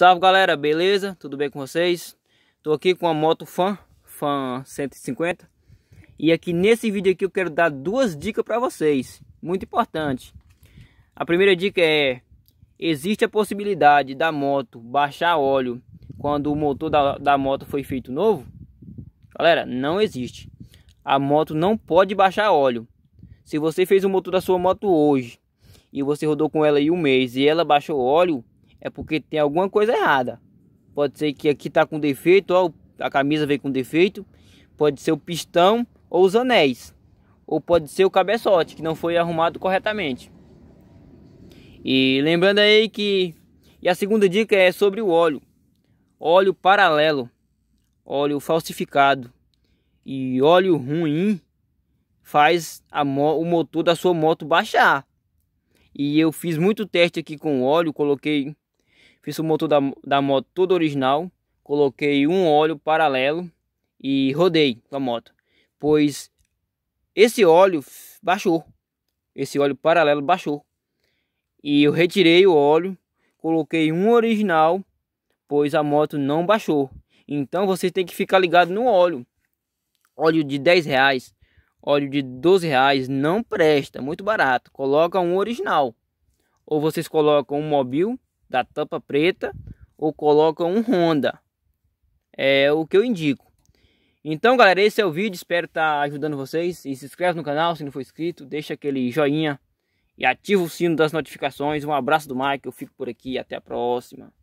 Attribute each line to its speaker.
Speaker 1: Salve galera, beleza? Tudo bem com vocês? Tô aqui com a moto Fan, Fan 150 E aqui nesse vídeo aqui eu quero dar duas dicas para vocês Muito importante A primeira dica é Existe a possibilidade da moto baixar óleo Quando o motor da, da moto foi feito novo? Galera, não existe A moto não pode baixar óleo Se você fez o motor da sua moto hoje E você rodou com ela aí um mês e ela baixou óleo é porque tem alguma coisa errada. Pode ser que aqui tá com defeito, ó, a camisa veio com defeito. Pode ser o pistão ou os anéis. Ou pode ser o cabeçote que não foi arrumado corretamente. E lembrando aí que e a segunda dica é sobre o óleo. Óleo paralelo, óleo falsificado e óleo ruim faz mo o motor da sua moto baixar. E eu fiz muito teste aqui com óleo, coloquei Fiz o motor da, da moto todo original, coloquei um óleo paralelo e rodei com a moto, pois esse óleo baixou, esse óleo paralelo baixou. E eu retirei o óleo, coloquei um original, pois a moto não baixou. Então você tem que ficar ligado no óleo. Óleo de 10 reais, óleo de 12 reais não presta, muito barato. Coloca um original. Ou vocês colocam um mobil da tampa preta ou coloca um Honda. É o que eu indico. Então, galera, esse é o vídeo. Espero estar tá ajudando vocês. E se inscreve no canal se não for inscrito. Deixa aquele joinha e ativa o sino das notificações. Um abraço do Mike. Eu fico por aqui. Até a próxima.